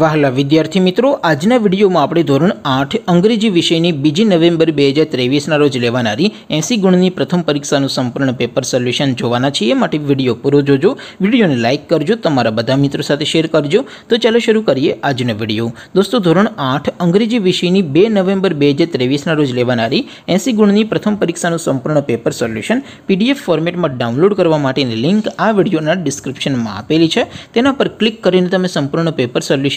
વાહલા વિદ્યાર્થી મિત્રો આજના વિડિયોમાં આપણે ધોરણ 8 અંગ્રેજી વિષયની 2 નવેમ્બર 2023 ના રોજ લેવાણારી 80 ગુણની પ્રથમ પરીક્ષાનું સંપૂર્ણ પેપર સોલ્યુશન જોવાના છે એ માટે વિડિયો પૂરો જોજો વિડિયોને લાઈક કરજો તમારા બધા મિત્રો સાથે શેર કરજો તો ચાલો શરૂ કરીએ આજનો વિડિયો દોસ્તો ધોરણ 8 અંગ્રેજી વિષયની 2 નવેમ્બર 2023 ના રોજ લેવાણારી 80 ગુણની પ્રથમ પરીક્ષાનું સંપૂર્ણ પેપર સોલ્યુશન પીડીએફ ફોર્મેટમાં ડાઉનલોડ કરવા માટેની લિંક આ વિડિયોના ડિસ્ક્રિપ્શનમાં આપેલી છે તેના પર ક્લિક કરીને તમે સંપૂર્ણ પેપર સોલ્યુશન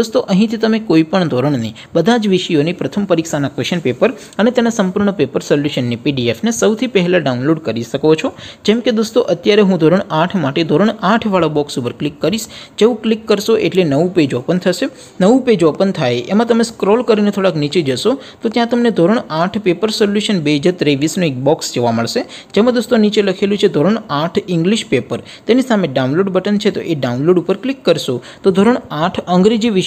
દોસ્તો અહીંથી તમે કોઈપણ ધોરણની બધા જ વિષયોની પ્રથમ પરીક્ષાના ક્વેશ્ચન પેપર અને તેના સંપૂર્ણ પેપર સોલ્યુશનની પીડીએફને સૌથી પહેલા ડાઉનલોડ કરી શકો છો જેમ કે દોસ્તો અત્યારે હું ધોરણ 8 માટે ધોરણ 8 વાળો બોક્સ ઉપર ક્લિક કરશો જેવું ક્લિક કરશો એટલે નવું પેજ ઓપન થશે નવું પેજ ઓપન થાય એમાં તમે સ્ક્રોલ કરીને થોડક નીચે જશો તો ત્યાં તમને ધોરણ 8 પેપર સોલ્યુશન 2023 નો એક બોક્સ જોવા મળશે જેમ કે દોસ્તો નીચે લખેલું છે ધોરણ 8 ઇંગ્લિશ પેપર તેની સામે ડાઉનલોડ બટન છે તો એ ડાઉનલોડ ઉપર ક્લિક કરશો તો ધોરણ 8 અંગ્રેજી